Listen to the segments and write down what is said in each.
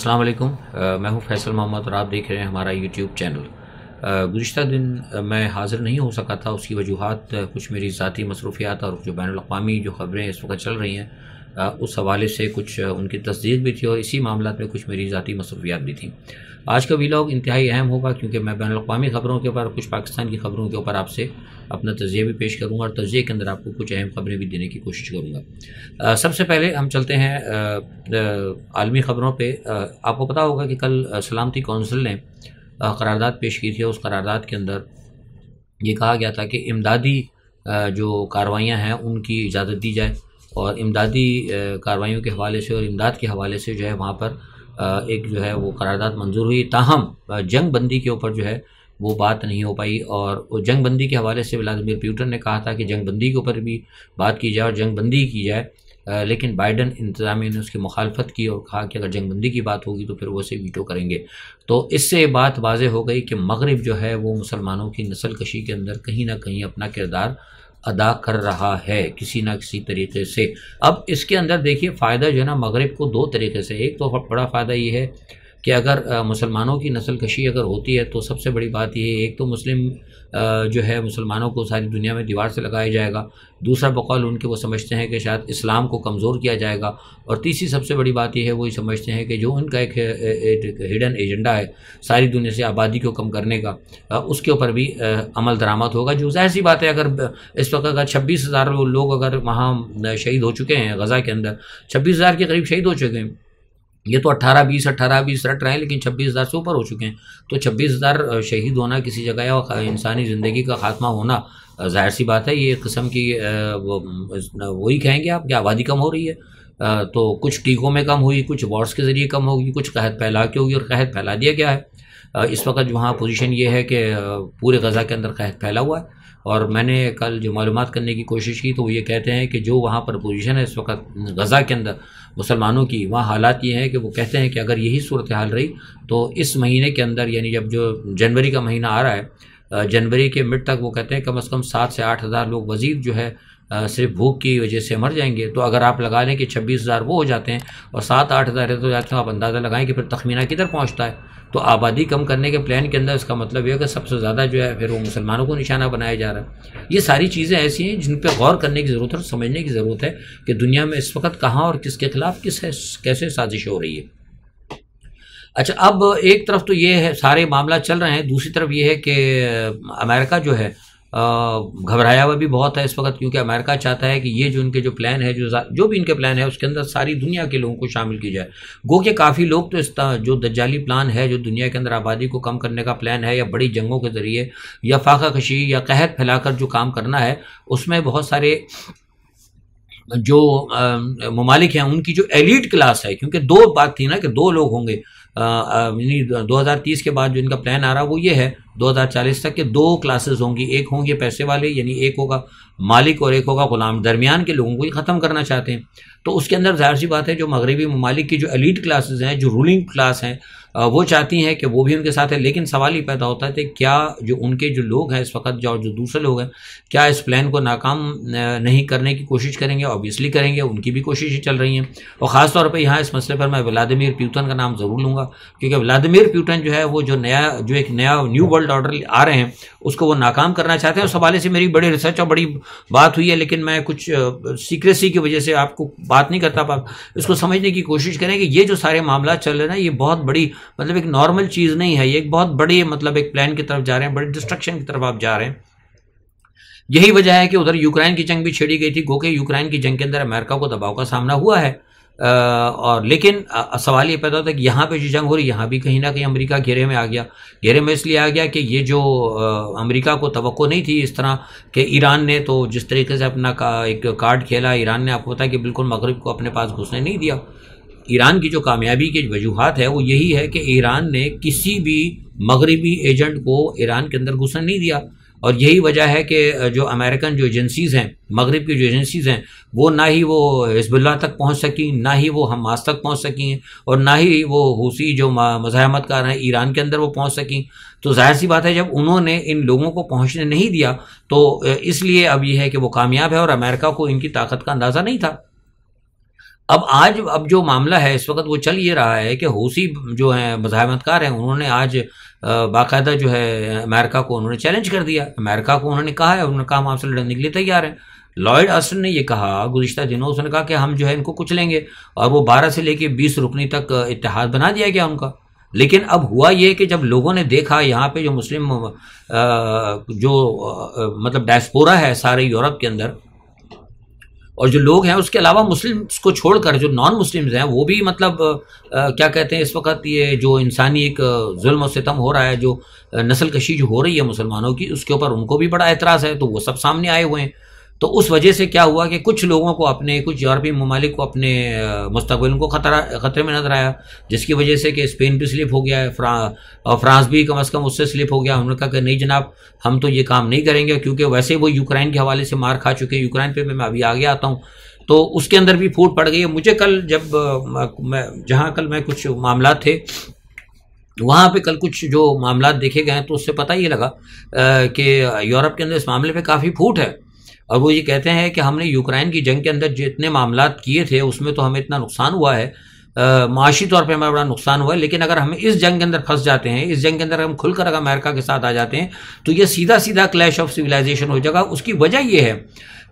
असलम मैं हूं फैसल मोहम्मद और आप देख रहे हैं हमारा यूट्यूब चैनल गुज्त दिन मैं हाज़िर नहीं हो सका था उसकी वजूहत कुछ मेरी ज़ाती मसरूफियात और जो बैन अवी जो ख़बरें इस वक्त चल रही हैं उस हवाले से कुछ उनकी तस्दीक भी थी और इसी मामला में कुछ मेरी ज़ाती मसरूफियात भी थी आज का वीलॉग इंतहाई अहम होगा क्योंकि मैं बैन अवी खबरों के ऊपर कुछ पाकिस्तान की खबरों के ऊपर आपसे अपना तजिया भी पेश करूँगा और तजिए के अंदर आपको कुछ अहम खबरें भी देने की कोशिश करूँगा सबसे पहले हम चलते हैं आलमी ख़बरों पर आपको पता होगा कि कल सलामती कौंसिल ने करारदाद पेश की थी उस करारदाद के अंदर ये कहा गया था कि इमदादी जो कार्रवाइयाँ हैं उनकी इजाज़त दी जाए और इमदादी कार्रवाइयों के हवाले से और इमदाद के हवाले से जो है वहाँ पर एक जो है वो करारदाद मंजूर हुई ताहम जंग बंदी के ऊपर जो है वो बात नहीं हो पाई और जंग बंदी के हवाले से व्लादिमिर प्यूटन ने कहा था कि जंग बंदी के ऊपर भी बात की जाए और जंग बंदी की जाए लेकिन बाइडन इंतजामिया ने उसकी मुखालफत की और कहा कि अगर जंग बंदी की बात होगी तो फिर वो उसे वीटो करेंगे तो इससे बात वाजे हो गई कि मगरब जो है वो मुसलमानों की नस्ल कशी के अंदर कहीं ना कहीं अपना किरदार अदा कर रहा है किसी ना किसी तरीके से अब इसके अंदर देखिए फ़ायदा जो है ना मगरब को दो तरीके से एक तो बड़ा फ़ायदा ये है कि अगर मुसलमानों की नस्ल कशी अगर होती है तो सबसे बड़ी बात यह है एक तो मुस्लिम जो है मुसलमानों को सारी दुनिया में दीवार से लगाया जाएगा दूसरा बकौल उनके वो समझते हैं कि शायद इस्लाम को कमज़ोर किया जाएगा और तीसरी सबसे बड़ी बात यह है वो ये समझते हैं कि जो उनका एक, एक हिडन एजेंडा है सारी दुनिया से आबादी को कम करने का उसके ऊपर भी अमल दरामद होगा जो जाहिर सी बात है अगर इस वक्त अगर छब्बीस हज़ार लोग अगर वहाँ शहीद हो चुके हैं गज़ा के अंदर छब्बीस हज़ार के करीब शहीद हो चुके हैं ये तो अट्ठारह बीस अट्ठारह बीस रट रहे हैं लेकिन छब्बीस हज़ार से ऊपर हो चुके हैं तो छब्बीस हज़ार शहीद होना किसी जगह या इंसानी ज़िंदगी का खात्मा होना जाहिर सी बात है ये किस्म की वही कहेंगे आप कि आबादी कम हो रही है तो कुछ टीकों में कम हुई कुछ वार्ड्स के ज़रिए कम होगी कुछ कहत फैला के होगी और कहत फैला दिया गया है इस वक्त वहाँ पोजिशन ये है कि पूरे गज़ा के अंदर कहत फैला हुआ है और मैंने कल जो मालूम करने की कोशिश की तो वो ये कहते हैं कि जो वहाँ पर पोजीशन है इस वक्त गज़ा के अंदर मुसलमानों की वहाँ हालात ये हैं कि वो कहते हैं कि अगर यही सूरत हाल रही तो इस महीने के अंदर यानी जब जो जनवरी का महीना आ रहा है जनवरी के मिड तक वो कहते हैं कम अज़ कम सात से आठ हज़ार लोग मज़ीद जो है सिर्फ भूख की वजह से मर जाएंगे तो अगर आप लगा लें कि छब्बीस हज़ार वो हो जाते हैं और सात आठ हज़ार तो जाते हैं तो आप अंदाज़ा लगाएं कि फिर तखमीना किधर पहुँचता है तो आबादी कम करने के प्लान के अंदर इसका मतलब यह है कि सबसे ज़्यादा जो है फिर वो मुसलमानों को निशाना बनाया जा रहा है ये सारी चीज़ें ऐसी हैं जिन पर गौर करने की ज़रूरत है और समझने की ज़रूरत है कि दुनिया में इस वक्त कहाँ और किसके खिलाफ किस है कैसे साजिश हो रही है अच्छा अब एक तरफ तो ये है सारे मामला चल रहे हैं दूसरी तरफ ये है कि अमेरिका जो है घबराया हुआ भी बहुत है इस वक्त क्योंकि अमेरिका चाहता है कि ये जो इनके जो प्लान है जो जो भी इनके प्लान है उसके अंदर सारी दुनिया के लोगों को शामिल की जाए गो के काफ़ी लोग तो इस जो दज्जाली प्लान है जो दुनिया के अंदर आबादी को कम करने का प्लान है या बड़ी जंगों के ज़रिए या फाका कशी या कहत फैलाकर जो काम करना है उसमें बहुत सारे जो ममालिक हैं उनकी जो एलिट क्लास है क्योंकि दो बात थी ना कि दो लोग होंगे यानी तीस के बाद जो इनका प्लान आ रहा है वो ये है 2040 तक के दो क्लासेस होंगी एक होंगे पैसे वाले यानी एक होगा मालिक और एक होगा गुलाम दरमियान के लोगों को ये ख़त्म करना चाहते हैं तो उसके अंदर जाहिर सी बात है जो मगरबी ममालिक की जो एलिट क्लासेस हैं जो रूलिंग क्लास हैं वो चाहती हैं कि वो भी उनके साथ है लेकिन सवाल ही पैदा होता है कि क्या जो उनके जो लोग हैं इस वक्त जो जो दूसरे लोग हैं क्या इस प्लान को नाकाम नहीं करने की कोशिश करेंगे ऑब्वियसली करेंगे उनकी भी कोशिशें चल रही हैं और ख़ासतौर पर यहाँ इस मसले पर मैं व्लादिमिर प्यूटन का नाम ज़रूर लूँगा क्योंकि व्लादिमिर प्यूटन जो है वो जो नया जो एक नया न्यू वर्ल्ड रिजल्ट ऑर्डर आ रहे हैं उसको वो नाकाम करना चाहते हैं उस हवाले से मेरी बड़ी रिसर्च और बड़ी बात हुई है लेकिन मैं कुछ सीक्रेसी की वजह से आपको बात नहीं करता पा इसको समझने की कोशिश करें कि ये जो सारे मामला चल रहे हैं ना ये बहुत बड़ी मतलब एक नॉर्मल चीज़ नहीं है ये एक बहुत बड़ी मतलब एक प्लान की तरफ जा रहे हैं बड़े डिस्ट्रक्शन की तरफ आप जा रहे हैं यही वजह है कि उधर यूक्रेन की जंग भी छेड़ी गई थी गोके यूक्रेन की जंग के अंदर अमेरिका को दबाव का सामना हुआ है और लेकिन सवाल ये पैदा होता है कि यहाँ पे जो जंग हो रही है यहाँ भी कहीं ना कहीं अमेरिका घेरे में आ गया घेरे में इसलिए आ गया कि ये जो अमेरिका को तो नहीं थी इस तरह कि ईरान ने तो जिस तरीके से अपना का, एक कार्ड खेला ईरान ने आपको पता कि बिल्कुल मगरब को अपने पास घुसने नहीं दिया ईरान की जो कामयाबी की वजूहत है वो यही है कि ईरान ने किसी भी मगरबी एजेंट को ईरान के अंदर घुसने नहीं दिया और यही वजह है कि जो अमेरिकन जो एजेंसीज़ हैं मगरब की जो एजेंसीज़ हैं वो ना ही वो हिजबुल्ला तक पहुंच सकी ना ही वो हमास तक पहुंच सकी हैं और ना ही वो हूसी जो मजामत कार हैं ईरान के अंदर वो पहुंच सकी तो जाहिर सी बात है जब उन्होंने इन लोगों को पहुंचने नहीं दिया तो इसलिए अब यह है कि वो कामयाब है और अमेरिका को इनकी ताकत का अंदाज़ा नहीं था अब आज अब जो मामला है इस वक्त वो चल ये रहा है कि हूसी जो है मजामतकार हैं उन्होंने आज बाकायदा जो है अमेरिका को उन्होंने चैलेंज कर दिया अमेरिका को उन्होंने कहा है उन्होंने कहा हम आपसे लड़ने के लिए तैयार हैं लॉयड अस्टन ने यह कहा गुजशत दिनों उसने कहा कि हम जो है इनको कुछ लेंगे और वो बारह से लेकर बीस रुकनी तक इतिहाद बना दिया गया उनका लेकिन अब हुआ ये कि जब लोगों ने देखा यहाँ पे जो मुस्लिम जो मतलब डायस्पोरा है सारे यूरोप के अंदर और जो लोग हैं उसके अलावा मुस्लिम्स को छोड़कर जो नॉन मुस्लिम्स हैं वो भी मतलब आ, क्या कहते हैं इस वक्त ये जो इंसानी एक जुल्म और सितम हो रहा है जो नस्ल कशी जो हो रही है मुसलमानों की उसके ऊपर उनको भी बड़ा एतराज़ है तो वो सब सामने आए हुए हैं तो उस वजह से क्या हुआ कि कुछ लोगों को अपने कुछ यूरोपीय ममालिक को अपने मुस्तबिल को खतरा ख़तरे में नजर आया जिसकी वजह से कि स्पेन भी स्लिप हो गया है फ्रा और फ्रांस भी कम अज़ कम उससे स्लिप हो गया उन्होंने कहा कि नहीं जनाब हम तो ये काम नहीं करेंगे क्योंकि वैसे वो यूक्रेन के हवाले से मार खा चुके हैं यूक्रेन पर मैं अभी आगे आता हूँ तो उसके अंदर भी फूट पड़ गई है मुझे कल जब मैं जहाँ कल मैं कुछ मामला थे वहाँ पे कल कुछ जो मामला देखे गए तो उससे पता ये लगा कि यूरोप के अंदर इस मामले पे काफ़ी फूट है और वो ये कहते हैं कि हमने यूक्रेन की जंग के अंदर जितने मामला किए थे उसमें तो हमें इतना नुकसान हुआ है माशी तौर पर हमें बड़ा नुकसान हुआ है लेकिन अगर हम इस जंग के अंदर फंस जाते हैं इस जंग के अंदर हम खुलकर अगर अमेरिका के साथ आ जाते हैं तो ये सीधा सीधा क्लैश ऑफ सिविलाइजेशन हो जाएगा उसकी वजह यह है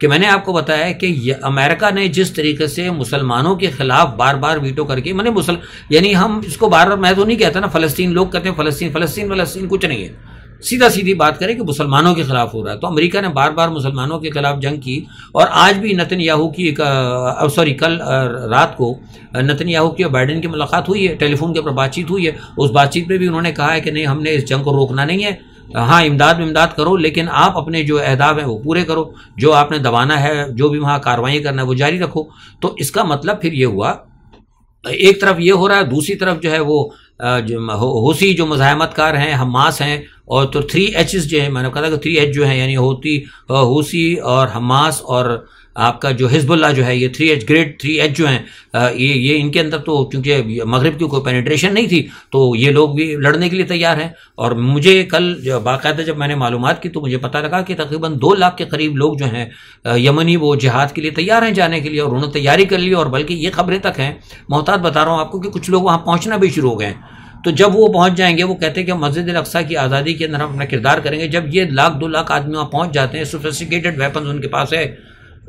कि मैंने आपको बताया कि अमेरिका ने जिस तरीके से मुसलमानों के खिलाफ बार बार वीटो करके मैंने मुसल यानी हम इसको बार बार मैं तो नहीं कहता ना फलस्तीन लोग कहते हैं फलस्तीन फलस्तीन फलस्तीन कुछ नहीं है सीधा सीधी बात करें कि मुसलमानों के खिलाफ हो रहा है तो अमेरिका ने बार बार मुसलमानों के खिलाफ जंग की और आज भी नतन याहू की एक सॉरी कल रात को नतन याहू की और बाइडन की मुलाकात हुई है टेलीफोन के ऊपर बातचीत हुई है उस बातचीत में भी उन्होंने कहा है कि नहीं हमने इस जंग को रोकना नहीं है हाँ इमदाद इमदाद करो लेकिन आप अपने जो अहदाब हैं वो पूरे करो जो आपने दबाना है जो भी वहाँ कार्रवाई करना है वो जारी रखो तो इसका मतलब फिर ये हुआ एक तरफ ये हो रहा है दूसरी तरफ जो है वो जो होसी जो मजामतकार हैं हमास हैं और तो थ्री एच जो है मैंने कहा था कि थ्री एच जो है यानी होती हूसी और हमास और आपका जो हिजबुल्ला जो है ये three H grade three H जो हैं ये ये इनके अंदर तो चूंकि मगरब की कोई पेनिट्रेशन नहीं थी तो ये लोग भी लड़ने के लिए तैयार हैं और मुझे कल बाकायदा जब मैंने मालूम की तो मुझे पता लगा कि तकरीबन दो लाख के करीब लोग जो हैं यमनी वो जहाद के लिए तैयार हैं जाने के लिए और उन्होंने तैयारी कर ली और बल्कि ये खबरें तक हैं मोहतात बता रहा हूँ आपको कि कुछ लोग वहाँ पहुँचना भी शुरू हो गए हैं तो जब वो पहुंच जाएंगे वो कहते हैं कि मस्जिद अक्सा की आज़ादी के अंदर हम अपना किरदार करेंगे जब ये लाख दो लाख आदमी वहाँ पहुँच जाते हैं सोफिस्टिकेटेड वेपन उनके पास है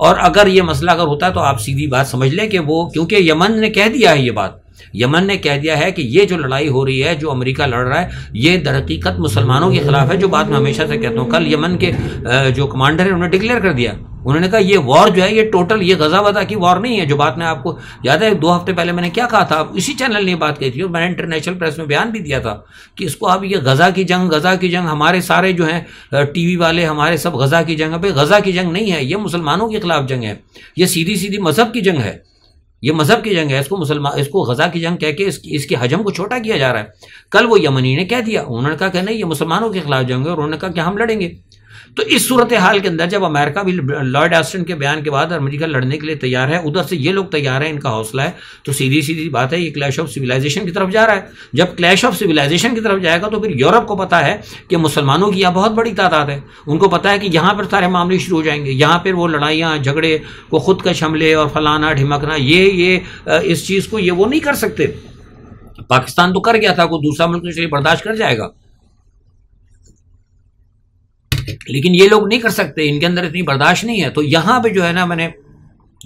और अगर ये मसला अगर होता है तो आप सीधी बात समझ लें कि वो क्योंकि यमन ने कह दिया है ये बात यमन ने कह दिया है कि ये जो लड़ाई हो रही है जो अमेरिका लड़ रहा है ये दरकीकत मुसलमानों के खिलाफ है जो बात मैं हमेशा से कहता हूँ कल यमन के जो कमांडर है उन्होंने डिक्लेयर कर दिया उन्होंने कहा ये वॉर जो है ये टोटल ये गजा वजा की वॉर नहीं है जो बात मैं आपको याद है दो हफ्ते पहले मैंने क्या कहा था इसी चैनल ने बात कही थी और मैंने इंटरनेशनल प्रेस में बयान भी दिया था कि इसको अब ये गजा की जंग गजा की जंग हमारे सारे जो हैं टीवी वाले हमारे सब गजा की जंग भाई गजा की जंग नहीं है ये मुसलमानों के खिलाफ जंग है ये सीधी सीधी मजहब की जंग है ये मजहब की जंग है इसको मुसलमान इसको गजा की जंग कह के इसकी इसके हजम को छोटा किया जा रहा है कल वो यमनी ने कह दिया उन्होंने कहा कि नहीं ये मुसलमानों के खिलाफ जंग है और उन्होंने कहा कि हम लड़ेंगे तो इस सूरत हाल के अंदर जब अमेरिका भी लॉर्ड एस्टन के बयान के बाद अमेरिका लड़ने के लिए तैयार है उधर से ये लोग तैयार हैं इनका हौसला है तो सीधी सीधी बात है ये क्लैश ऑफ सिविलाइजेशन की तरफ जा रहा है जब क्लैश ऑफ सिविलाइजेशन की तरफ जाएगा तो फिर यूरोप को पता है कि मुसलमानों की यहाँ बहुत बड़ी तादाद है उनको पता है कि यहाँ पर सारे मामले शुरू हो जाएंगे यहाँ पर वो लड़ाइयाँ झगड़े को खुदकश हमले और फलाना ढिमकना ये ये इस चीज़ को ये वो नहीं कर सकते पाकिस्तान तो कर गया था कोई दूसरा मुल्क तो बर्दाश्त कर जाएगा लेकिन ये लोग नहीं कर सकते इनके अंदर इतनी बर्दाश्त नहीं है तो यहाँ पे जो है ना मैंने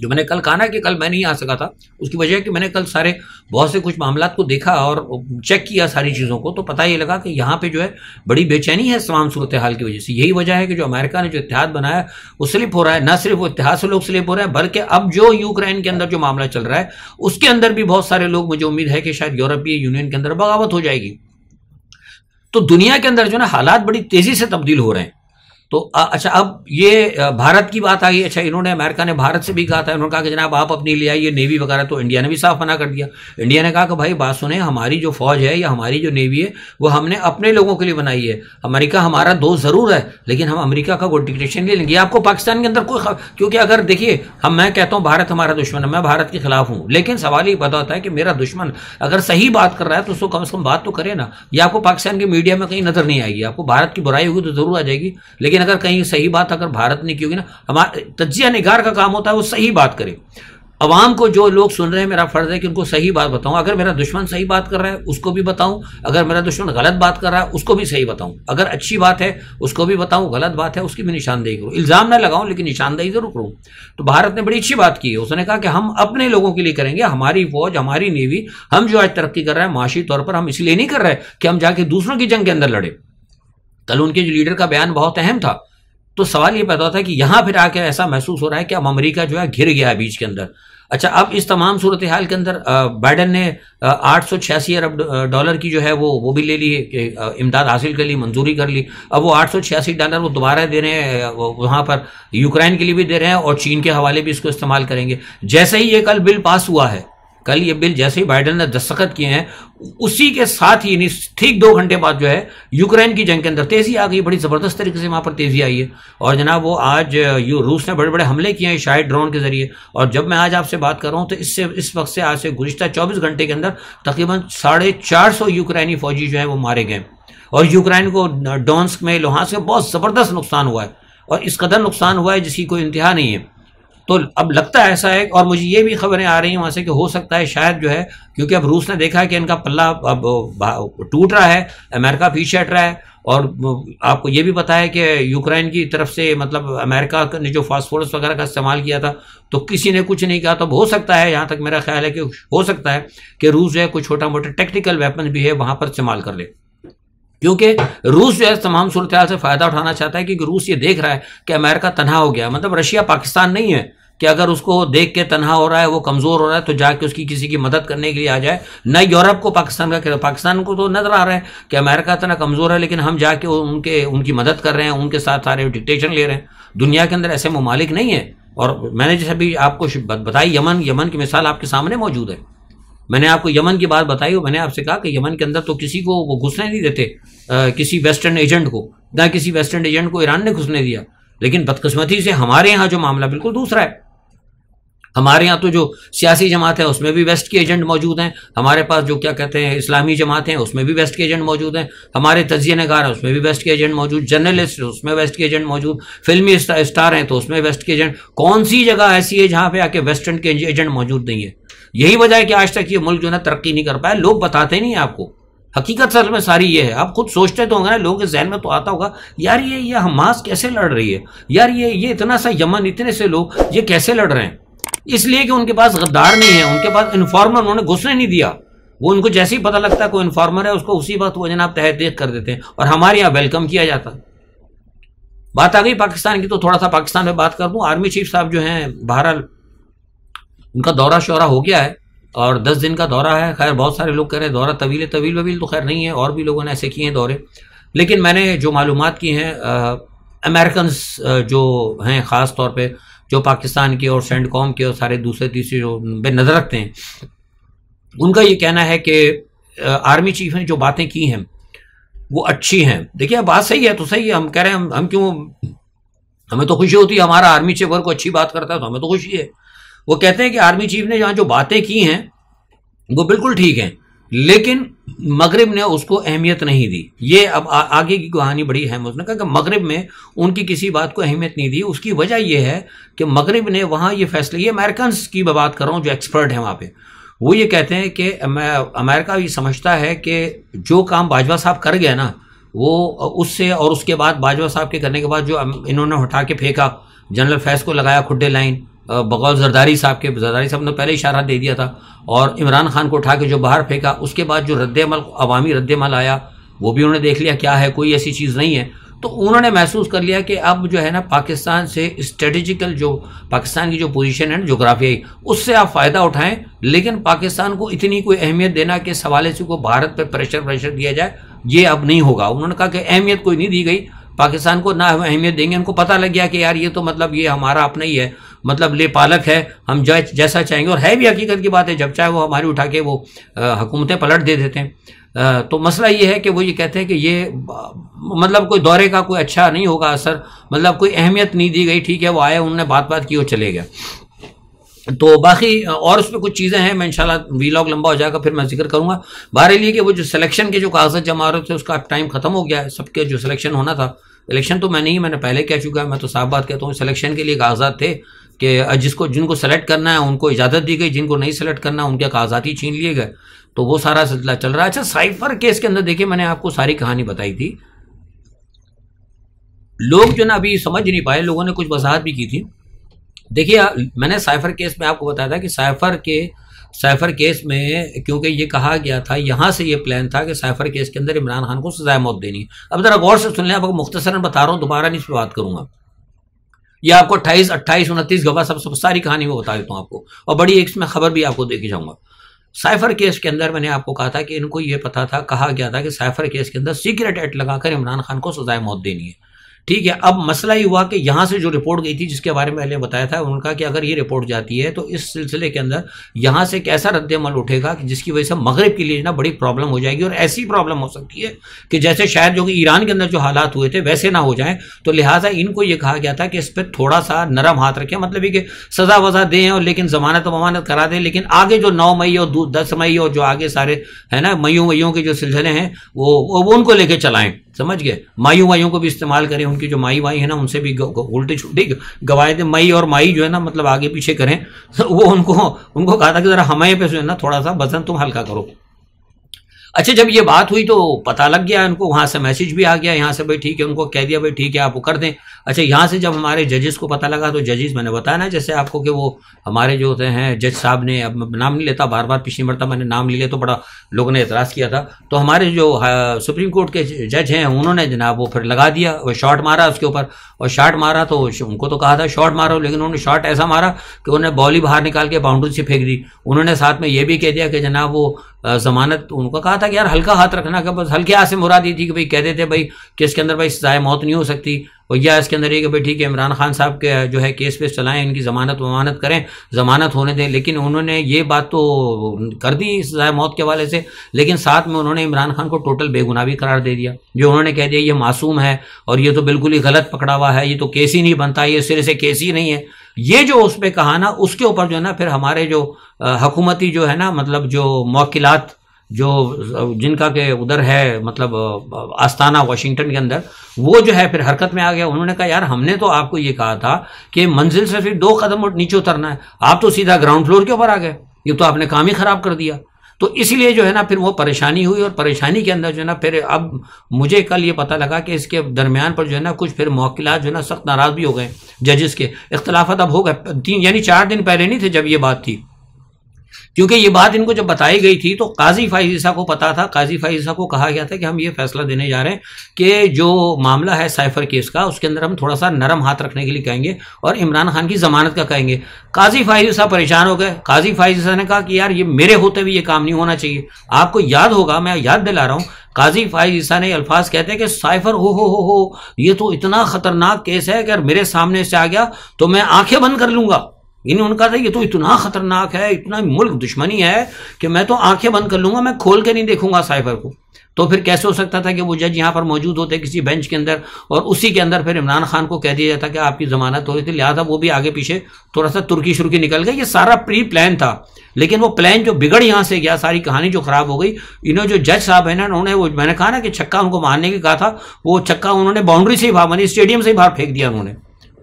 जो मैंने कल कहा ना कि कल मैं नहीं आ सका था उसकी वजह कि मैंने कल सारे बहुत से कुछ मामला को देखा और चेक किया सारी चीज़ों को तो पता ये लगा कि यहाँ पे जो है बड़ी बेचैनी है तमाम सूरत हाल की वजह से यही वजह है कि जो अमेरिका ने जो इतिहाद बनाया वो स्लिप हो रहा है ना सिर्फ वो इतिहास से लोग स्लिप हो रहा है बल्कि अब जो यूक्रेन के अंदर जो मामला चल रहा है उसके अंदर भी बहुत सारे लोग मुझे उम्मीद है कि शायद यूरोपीय यूनियन के अंदर बगावत हो जाएगी तो दुनिया के अंदर जो ना हालात बड़ी तेज़ी से तब्दील हो रहे हैं तो अच्छा अब ये भारत की बात आई अच्छा इन्होंने अमेरिका ने भारत से भी कहा था इन्होंने कहा कि जनाब आप अपनी लिए आइए नेवी वगैरह तो इंडिया ने भी साफ मना कर दिया इंडिया ने कहा कि भाई बात सुने हमारी जो फौज है या हमारी जो नेवी है वो हमने अपने लोगों के लिए बनाई है अमेरिका हमारा दोस्त ज़रूर है लेकिन हम अमरीका का कोई डिक्टेशन ले लेंगे आपको पाकिस्तान के अंदर कोई क्योंकि अगर देखिए हम मैं कहता हूँ भारत हमारा दुश्मन है मैं भारत के खिलाफ हूँ लेकिन सवाल ये पता होता है कि मेरा दुश्मन अगर सही बात कर रहा है तो उसको कम से कम बात तो करे ना ये आपको पाकिस्तान के मीडिया में कहीं नजर नहीं आएगी आपको भारत की बुराई होगी तो ज़रूर आ जाएगी लेकिन अगर कहीं सही बात अगर भारत ने की होगी ना हमारे तजिया निगार का काम होता है वो सही बात करे अवाम को जो लोग सुन रहे हैं मेरा फर्ज है कि उनको सही बात बताऊं अगर मेरा दुश्मन सही बात कर रहा है उसको भी बताऊं अगर मेरा दुश्मन गलत बात कर रहा है उसको भी सही बताऊं अगर अच्छी बात है उसको भी बताऊं गलत बात है उसकी भी निशानदेही करूं इल्ज़ाम ना लगाऊं लेकिन निशानदेही जरूर करूं तो भारत ने बड़ी अच्छी बात की है उसने कहा कि हम अपने लोगों के लिए करेंगे हमारी फौज हमारी नेवी हम जो आज तरक्की कर रहे हैं माशी तौर पर हम इसलिए नहीं कर रहे कि हम जाके दूसरों की जंग के अंदर लड़े कल उनके जो लीडर का बयान बहुत अहम था तो सवाल ये पैदा था कि यहाँ फिर आके ऐसा महसूस हो रहा है कि अब अमरीका जो है घिर गया है बीच के अंदर अच्छा अब इस तमाम सूरत हाल के अंदर बाइडन ने आठ सौ छियासी अरब डॉलर की जो है वो वो भी ले ली इमदाद हासिल कर ली मंजूरी कर ली अब वो आठ सौ छियासी डॉलर वो दोबारा दे रहे हैं वहाँ पर यूक्रेन के लिए भी दे रहे हैं और चीन के हवाले भी इसको इस्तेमाल करेंगे जैसे ही ये कल बिल पास हुआ है कल ये बिल जैसे ही बाइडन ने दस्तखत किए हैं उसी के साथ ही ठीक दो घंटे बाद जो है यूक्रेन की जंग के अंदर तेजी आ गई बड़ी ज़बरदस्त तरीके से वहाँ पर तेजी आई है और जनाब वो आज यू रूस ने बड़े बड़े हमले किए हैं शायद ड्रोन के जरिए और जब मैं आज आपसे बात कर रहा हूँ तो इससे इस वक्त से आज से गुजशत चौबीस घंटे के अंदर तकरीबन साढ़े चार सौ यूक्रेनी फौजी जो है वो मारे गए और यूक्रेन को डोन्स्क में लोहांस में बहुत ज़बरदस्त नुकसान हुआ है और इस कदर नुकसान हुआ है जिसकी कोई इंतहा नहीं है तो अब लगता है ऐसा है और मुझे ये भी खबरें आ रही हैं वहाँ से कि हो सकता है शायद जो है क्योंकि अब रूस ने देखा है कि इनका पल्ला अब टूट रहा है अमेरिका पीछे हट रहा है और आपको ये भी पता है कि यूक्रेन की तरफ से मतलब अमेरिका ने जो फास्फोरस वगैरह का इस्तेमाल किया था तो किसी ने कुछ नहीं कहा तो हो सकता है यहाँ तक मेरा ख्याल है कि हो सकता है कि रूस जो है कुछ छोटा मोटा टेक्निकल वेपन भी है वहाँ पर इस्तेमाल कर ले क्योंकि रूस जो है तमाम सूरत से फ़ायदा उठाना चाहता है क्योंकि रूस ये देख रहा है कि अमेरिका तनहा हो गया मतलब रशिया पाकिस्तान नहीं है कि अगर उसको देख के तनहा हो रहा है वो कमज़ोर हो रहा है तो जाके उसकी किसी की मदद करने के लिए आ जाए न यूरोप को पाकिस्तान का पाकिस्तान को तो नजर आ रहा है कि अमेरिका इतना कमज़ोर है लेकिन हम जाके उनके उनकी मदद कर रहे हैं उनके साथ सारे डिक्टेशन ले रहे हैं दुनिया के अंदर ऐसे ममालिक नहीं है और मैंने जैसे अभी आपको बताई यमन यमन की मिसाल आपके सामने मौजूद है मैंने आपको यमन की बात बताई मैंने आपसे कहा कि यमन के अंदर तो किसी को वो घुसने नहीं देते आ, किसी वेस्टर्न एजेंट को ना किसी वेस्टर्न एजेंट को ईरान ने घुसने दिया लेकिन बदकस्मती से हमारे यहाँ जो मामला बिल्कुल दूसरा है हमारे यहाँ तो जो सियासी जमात है उसमें भी वेस्ट के एजेंट मौजूद हैं हमारे पास जो क्या कहते हैं इस्लामी जमात हैं उसमें भी वेस्ट के एजेंट मौजूद हैं हमारे तजिए नगार हैं उसमें भी वेस्ट के एजेंट मौजूद जर्नलिस्ट उसमें वेस्ट के एजेंट मौजूद फिल्मी स्टार हैं तो उसमें वेस्ट के एजेंट कौन सी जगह ऐसी है जहाँ पे आके वेस्टर्न के एजेंट मौजूद नहीं है यही वजह है कि आज तक ये मुल्क जो है ना तरक्की नहीं कर पाया लोग बताते नहीं आपको हकीकत सर में सारी ये है आप खुद सोचते तो होंगे ना लोगों के जहन में तो आता होगा यार ये ये हमास कैसे लड़ रही है यार ये ये इतना सा यमन इतने से लोग ये कैसे लड़ रहे हैं इसलिए कि उनके पास गद्दार नहीं है उनके पास इन्फॉर्मर उन्होंने घुसने नहीं दिया वो उनको जैसे ही पता लगता है कोई इन्फॉर्मर है उसको उसी वक्त वो जनाब देख कर देते हैं और हमारे यहाँ वेलकम किया जाता बात आ गई पाकिस्तान की तो थोड़ा सा पाकिस्तान में बात कर दूँ आर्मी चीफ साहब जो हैं बहरहाल उनका दौरा शौरा हो गया है और दस दिन का दौरा है खैर बहुत सारे लोग कह रहे हैं दौरा तवील है तवील ववील तो खैर नहीं है और भी लोगों ने ऐसे किए हैं दौरे लेकिन मैंने जो मालूम की हैं अमेरिकन जो हैं ख़ास तौर पर जो पाकिस्तान के और सेंड कॉम के और सारे दूसरे तीसरे जो बे नज़र रखते हैं उनका ये कहना है कि आर्मी चीफ ने जो बातें की हैं वो अच्छी हैं देखिए बात सही है तो सही है हम कह रहे हैं हम हम क्यों हमें तो खुशी होती है हमारा आर्मी चीफ वर्ग को अच्छी बात करता है तो हमें तो खुशी है वो कहते हैं कि आर्मी चीफ ने जहाँ जो बातें की हैं वो बिल्कुल ठीक हैं लेकिन मगरब ने उसको अहमियत नहीं दी ये अब आ, आगे की कहानी बड़ी है उसने कहा कि मगरब में उनकी किसी बात को अहमियत नहीं दी उसकी वजह यह है कि मगरब ने वहाँ ये फैसले ये अमेरिकन की मैं बात कर रहा हूँ जो एक्सपर्ट हैं वहाँ पे वो ये कहते हैं कि अमेरिका ये समझता है कि जो काम बाजवा साहब कर गया ना वो उससे और उसके बाद बाजवा साहब के करने के बाद जो इन्होंने हटा के फेंका जनरल फैज को लगाया खुड्डे लाइन बगौल जरदारी साहब के जरदारी साहब ने पहले इशारा दे दिया था और इमरान खान को उठा के जो बाहर फेंका उसके बाद जो रद्दमल अवामी रद्दमल आया वो भी उन्होंने देख लिया क्या है कोई ऐसी चीज़ नहीं है तो उन्होंने महसूस कर लिया कि अब जो है ना पाकिस्तान से स्ट्रेटिजिकल जो पाकिस्तान की जो पोजीशन है ना जोग्राफियाई उससे आप फ़ायदा उठाएं लेकिन पाकिस्तान को इतनी कोई अहमियत देना कि सवाल से को भारत पर प्रेशर प्रेशर दिया जाए ये अब नहीं होगा उन्होंने कहा कि अहमियत कोई नहीं दी गई पाकिस्तान को ना अहमियत देंगे उनको पता लग गया कि यार ये तो मतलब ये हमारा अपना ही है मतलब ले पालक है हम जैसा चाहेंगे और है भी हकीकत की बात है जब चाहे वो हमारी उठा के वो हुकूमतें पलट दे देते हैं तो मसला ये है कि वो ये कहते हैं कि ये मतलब कोई दौरे का कोई अच्छा नहीं होगा असर मतलब कोई अहमियत नहीं दी गई ठीक है वो आया उन्होंने बात बात की और चले गया तो बाकी और उसमें कुछ चीज़ें हैं मैं इंशाल्लाह वीलॉग लंबा हो जाएगा फिर मैं जिक्र करूंगा बारह लिए कि वो जो सिलेक्शन के जो कागजात जमा रहे थे उसका टाइम खत्म हो गया है सबके जो सिलेक्शन होना था इलेक्शन तो मैं नहीं मैंने पहले कह चुका है मैं तो साफ बात कहता हूँ सिलेक्शन के लिए कागजात थे कि जिसको जिनको सेलेक्ट करना है उनको इजाज़त दी गई जिनको नहीं सेलेक्ट करना उनके कागजात ही छीन लिए गए तो वो सारा सिलसिला चल रहा है अच्छा साइफर केस के अंदर देखिए मैंने आपको सारी कहानी बताई थी लोग जो ना अभी समझ नहीं पाए लोगों ने कुछ वजाहत भी की थी देखिए मैंने साइफर केस में आपको बताया था कि साइफर के साइफर केस में क्योंकि ये कहा गया था यहाँ से ये प्लान था कि साइफर केस के अंदर इमरान खान को सजाए मौत देनी है अब ज़रा गौर से सुन लें आपको मुख्तसरन बता रहा हूँ दोबारा नहीं इस पर बात करूँगा ये आपको अट्ठाईस अट्ठाईस उनतीस गवाह सब सब सारी कहानी मैं बता देता हूँ आपको और बड़ी एक इसमें खबर भी आपको देखी जाऊंगा साइफर केस के अंदर मैंने आपको कहा था कि इनको ये पता था कहा गया था कि साइफर केस के अंदर सीक्रेट एक्ट लगाकर इमरान खान को सजाए मौत देनी है ठीक है अब मसला ये हुआ कि यहाँ से जो रिपोर्ट गई थी जिसके बारे में मैंने बताया था उनका कि अगर ये रिपोर्ट जाती है तो इस सिलसिले के अंदर यहाँ से एक ऐसा रद्दमल उठेगा कि जिसकी वजह से मगरब के लिए ना बड़ी प्रॉब्लम हो जाएगी और ऐसी प्रॉब्लम हो सकती है कि जैसे शायद जो कि ईरान के अंदर जो हालात हुए थे वैसे ना हो जाए तो लिहाजा इनको ये कहा गया था कि इस पर थोड़ा सा नरम हाथ रखें मतलब ये कि सजा वजा दें और लेकिन जमानत वमानत करा दें लेकिन आगे जो नौ मई और दस मई और जो आगे सारे है ना मई मईयों के जो सिलसिले हैं वो वो उनको लेके चलाएं समझ गए माई वाइयों को भी इस्तेमाल करें उनकी जो माई वाई है ना उनसे भी उल्टी छुट्टी थे मई और माई जो है ना मतलब आगे पीछे करें वो उनको उनको कहा था कि ज़रा हमारे पे जो है ना थोड़ा सा वजन तुम हल्का करो अच्छा जब ये बात हुई तो पता लग गया इनको वहाँ से मैसेज भी आ गया यहाँ से भाई ठीक है उनको कह दिया भाई ठीक है आप वो कर दें अच्छा यहाँ से जब हमारे जजेस को पता लगा तो जजेस मैंने बताया ना जैसे आपको कि वो हमारे जो होते हैं जज साहब ने अब नाम नहीं लेता बार बार पिछली मरता मैंने नाम ले लिया तो बड़ा लोगों ने एतराज़ किया था तो हमारे जो सुप्रीम हाँ, कोर्ट के जज हैं उन्होंने जनाब वो फिर लगा दिया वो शॉट मारा उसके ऊपर और शॉट मारा तो उनको तो कहा था शॉट मारो लेकिन उन्होंने शॉट ऐसा मारा कि उन्होंने बॉली बाहर निकाल के बाउंड्री से फेंक दी उन्होंने साथ में ये भी कह दिया कि जनाब वो जमानत उनको कहा था कि यार हल्का हाथ रखना का बस हल्के हाथ से मुराद ये थी कि भाई कह देते भाई कि इसके अंदर भाई सजाए मौत नहीं हो सकती और या इसके अंदर ये कि भाई ठीक है इमरान खान साहब के जो है केस पे चलाएं इनकी ज़मानत वमानत करें ज़मानत होने दें लेकिन उन्होंने ये बात तो कर दी सजाए मौत के हवाले से लेकिन साथ में उन्होंने इमरान खान को टोटल बेगुनाह भी करार दे दिया जो उन्होंने कह दिया ये मासूम है और ये तो बिल्कुल ही गलत पकड़ा हुआ है ये तो केस ही नहीं बनता ये सिरे से केस ही नहीं है ये जो उस पर कहा ना उसके ऊपर जो है ना फिर हमारे जो हकूमती जो है ना मतलब जो मौकिलत जो जिनका के उधर है मतलब आस्ताना वाशिंगटन के अंदर वो जो है फिर हरकत में आ गया उन्होंने कहा यार हमने तो आपको ये कहा था कि मंजिल से फिर दो कदम नीचे उतरना है आप तो सीधा ग्राउंड फ्लोर के ऊपर आ गए ये तो आपने काम ही खराब कर दिया तो इसलिए जो है ना फिर वो परेशानी हुई और परेशानी के अंदर जो है ना फिर अब मुझे कल ये पता लगा कि इसके दरमियान पर जो है ना कुछ फिर मौकिलत जो है ना सख्त नाराज़ भी हो गए जजेस के इख्तलाफत अब हो गए तीन यानी चार दिन पहले नहीं थे जब ये बात थी क्योंकि ये बात इनको जब बताई गई थी तो काजी फाइजीसा को पता था काजी फाइजा को कहा गया था कि हम ये फैसला देने जा रहे हैं कि जो मामला है साइफर केस का उसके अंदर हम थोड़ा सा नरम हाथ रखने के लिए कहेंगे और इमरान खान की जमानत का कहेंगे काजी फाइजीसा परेशान हो गए काजी फाइजीसा ने कहा कि यार ये मेरे होते हुए ये काम नहीं होना चाहिए आपको याद होगा मैं याद दिला रहा हूँ काजी फाइज ईसा ने अल्फाज कहते हैं कि साइफर हो हो हो हो ये तो इतना खतरनाक केस है कि अगर मेरे सामने से आ गया तो मैं आंखें बंद कर लूंगा इन्होंने कहा था ये तो इतना खतरनाक है इतना मुल्क दुश्मनी है कि मैं तो आंखें बंद कर लूंगा मैं खोल के नहीं देखूंगा साइफर को तो फिर कैसे हो सकता था कि वो जज यहाँ पर मौजूद होते किसी बेंच के अंदर और उसी के अंदर फिर इमरान खान को कह दिया जाता कि आपकी जमानत हो रही थी लिहाजा वो भी आगे पीछे थोड़ा सा तुर्की शुर्की निकल गई ये सारा प्री प्लान था लेकिन वो प्लान जो बिगड़ यहाँ से गया सारी कहानी जो खराब हो गई इन्होंने जो जज साहब है ना उन्होंने वो मैंने कहा ना कि छक्का उनको मारने की कहा था वो छक्का उन्होंने बाउंड्री से ही बाहर मानी स्टेडियम से ही बाहर फेंक दिया उन्होंने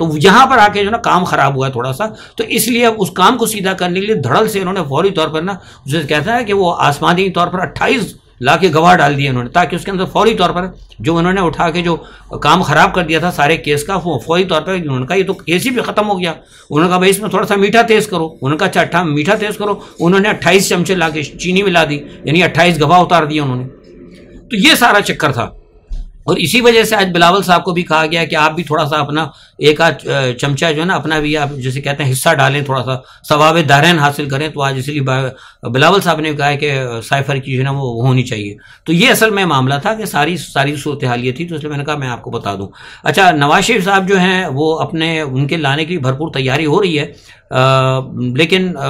तो यहां पर आके जो ना काम खराब हुआ थोड़ा सा तो इसलिए अब उस काम को सीधा करने के लिए धड़ल से उन्होंने फौरी तौर पर ना उसे कहता है कि वो आसमानी तौर पर अट्ठाईस ला के गवाह डाल दिए उन्होंने ताकि उसके अंदर फौरी तौर पर जो उन्होंने उठा के जो काम खराब कर दिया था सारे केस का वो फौरी तौर पर उन्होंने कहा ये तो केस ही भी खत्म हो गया उन्होंने कहा भाई इसमें थोड़ा सा मीठा तेज करो उन्होंने कहा अच्छा, अच्छा मीठा तेज करो उन्होंने अट्ठाईस चमचे ला के चीनी मिला दी यानी अट्ठाईस गवाह उतार दिए उन्होंने तो ये सारा चक्कर था और इसी वजह से आज बिलावल साहब को भी कहा गया कि आप भी थोड़ा सा अपना एक आध चमचा जो है ना अपना भी आप जैसे कहते हैं हिस्सा डालें थोड़ा सा सवाब दारहन हासिल करें तो आज इसलिए बिलावल साहब ने कहा है कि साइफर की जो है ना वो होनी चाहिए तो ये असल में मामला था कि सारी सारी सूरत हाल ये थी तो इसलिए मैंने कहा मैं आपको बता दूँ अच्छा नवाज शरीफ साहब जो हैं वो अपने उनके लाने की भरपूर तैयारी हो रही है आ, लेकिन आ,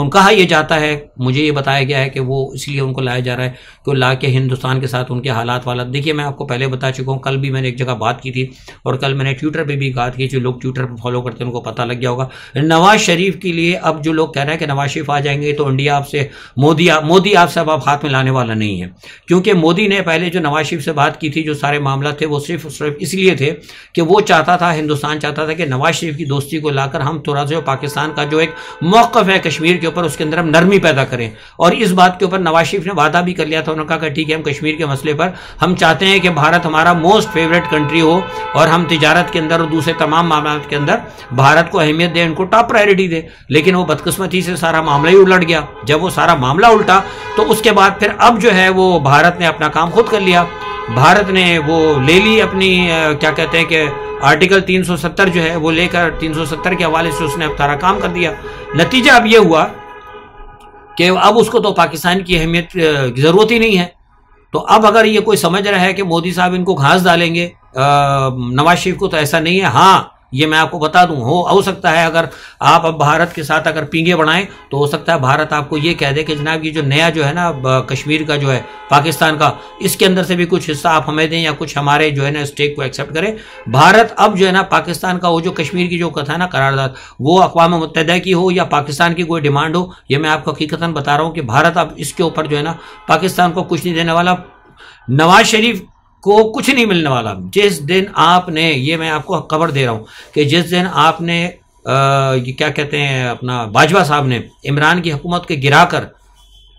उनका हाँ ये जाता है मुझे ये बताया गया है कि वो इसलिए उनको लाया जा रहा है कि ला के हिंदुस्तान के साथ उनके हालात वाला देखिए मैं आपको पहले बता चुका हूँ कल भी मैंने एक जगह बात की थी और कल मैंने ट्विटर पर भी तहकीकात की जो लोग ट्विटर पर फॉलो करते हैं उनको पता लग गया होगा नवाज शरीफ के लिए अब जो लोग कह रहे हैं कि नवाज शरीफ आ जाएंगे तो इंडिया आपसे मोदी मोदी आपसे अब आप हाथ में लाने वाला नहीं है क्योंकि मोदी ने पहले जो नवाज शरीफ से बात की थी जो सारे मामला थे वो सिर्फ सिर्फ इसलिए थे कि वो चाहता था हिंदुस्तान चाहता था कि नवाज शरीफ की दोस्ती को लाकर हम थोड़ा सा पाकिस्तान का जो एक मौकफ है कश्मीर के ऊपर उसके अंदर हम नरमी पैदा करें और इस बात के ऊपर नवाज शरीफ ने वादा भी कर लिया था उन्होंने कहा ठीक है हम कश्मीर के मसले पर हम चाहते हैं कि भारत हमारा मोस्ट फेवरेट कंट्री हो और हम तजारत के अंदर और दूसरे से तमाम मामला के अंदर भारत को अहमियत दे उनको टॉप प्रायोरिटी दे लेकिन वो बदकस्मती से सारा मामला ही उलट गया जब वो सारा मामला उल्टा तो उसके बाद फिर अब जो है वो भारत ने अपना काम खुद कर लिया भारत ने वो ले ली अपनी क्या कहते हैं कि आर्टिकल 370 जो है वो लेकर 370 के हवाले से उसने अब सारा काम कर दिया नतीजा अब ये हुआ कि अब उसको तो पाकिस्तान की अहमियत ज़रूरत ही नहीं है तो अब अगर ये कोई समझ रहा है कि मोदी साहब इनको घास डालेंगे नवाज शरीफ को तो ऐसा नहीं है हाँ ये मैं आपको बता दूं हो हो सकता है अगर आप अब भारत के साथ अगर पींगे बढ़ाएं तो हो सकता है भारत आपको ये कह दे कि जनाब ये जो नया जो है ना कश्मीर का जो है पाकिस्तान का इसके अंदर से भी कुछ हिस्सा आप हमें दें या कुछ हमारे जो है ना स्टेक को एक्सेप्ट करें भारत अब जो है ना पाकिस्तान का वो जो कश्मीर की जो कथा है ना करारदाद वो अकवा मुतहदा की हो या पाकिस्तान की कोई डिमांड हो ये मैं आपको हकीकता बता रहा हूँ कि भारत अब इसके ऊपर जो है ना पाकिस्तान को कुछ नहीं देने वाला नवाज शरीफ को कुछ नहीं मिलने वाला जिस दिन आपने ये मैं आपको खबर दे रहा हूँ कि जिस दिन आपने आ, ये क्या कहते हैं अपना बाजवा साहब ने इमरान की हुकूमत के गिरा कर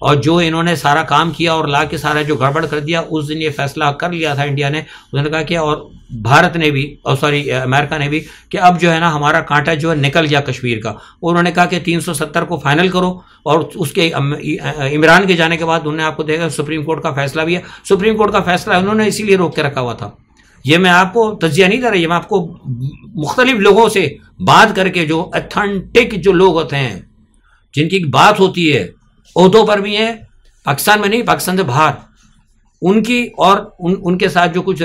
और जो इन्होंने सारा काम किया और ला के सारा जो गड़बड़ कर दिया उस दिन ये फैसला कर लिया था इंडिया ने उन्होंने कहा कि और भारत ने भी और सॉरी अमेरिका ने भी कि अब जो है ना हमारा कांटा जो है निकल गया कश्मीर का उन्होंने कहा कि 370 को फाइनल करो और उसके इमरान के जाने के बाद उन्होंने आपको देखा सुप्रीम कोर्ट का फैसला भी है सुप्रीम कोर्ट का फैसला उन्होंने इसीलिए रोक के रखा हुआ था ये मैं आपको तजिया नहीं दे रही मैं आपको मुख्तलिफ लोगों से बात करके जो अथेंटिक जो लोग होते हैं जिनकी बात होती है ओहदों पर भी हैं पाकिस्तान में नहीं पाकिस्तान से बाहर उनकी और उन उनके साथ जो कुछ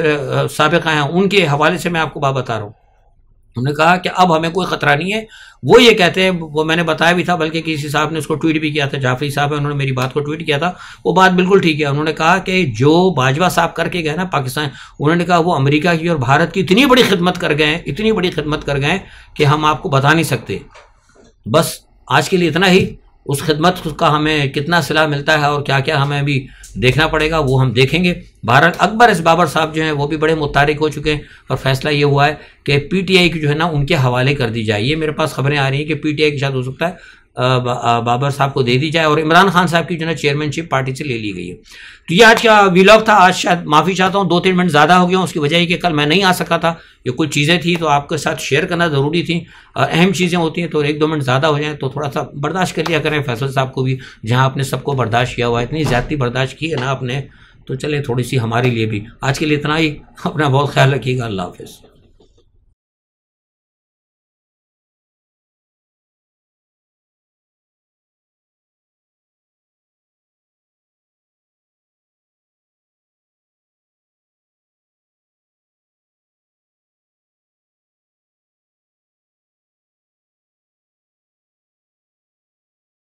सबका हैं उनके हवाले से मैं आपको बात बता रहा हूँ हमने कहा कि अब हमें कोई ख़तरा नहीं है वो ये कहते हैं वो मैंने बताया भी था बल्कि किसी साहब ने उसको ट्वीट भी किया था जाफरी साहब है उन्होंने मेरी बात को ट्वीट किया था वो बात बिल्कुल ठीक है उन्होंने कहा कि जो बाजवा साहब करके गए ना पाकिस्तान उन्होंने कहा वो अमेरिका की और भारत की इतनी बड़ी खिदमत कर गए हैं इतनी बड़ी खिदमत कर गए कि हम आपको बता नहीं सकते बस आज के लिए इतना ही उस खिदमत का हमें कितना सिला मिलता है और क्या क्या हमें अभी देखना पड़ेगा वो हम देखेंगे भारत अकबर इस बाबर साहब जो हैं वो भी बड़े मुतारिक हो चुके हैं और फैसला ये हुआ है कि पीटीआई की जो है ना उनके हवाले कर दी जाए ये मेरे पास खबरें आ रही हैं कि पीटीआई के साथ हो सकता है बाबर साहब को दे दी जाए और इमरान खान साहब की जो है चेयरमैनशिप पार्टी से ले ली गई है तो ये आज का वीलॉग था आज शायद माफ़ी चाहता हूँ दो तीन मिनट ज़्यादा हो गया उसकी वजह ये कि कल मैं नहीं आ सका था ये कुछ चीज़ें थी तो आपके साथ शेयर करना ज़रूरी थी अहम चीज़ें होती हैं तो एक दो मिनट ज़्यादा हो जाए तो थोड़ा सा बर्दाश्त कर लिया करें फैसल साहब को भी जहाँ आपने सबको बर्दाश्त किया हुआ है इतनी ज़्यादा बर्दाश्त की है ना आपने तो चले थोड़ी सी हमारे लिए भी आज के लिए इतना ही अपना बहुत ख्याल रखिएगा अल्लाह हाफिज़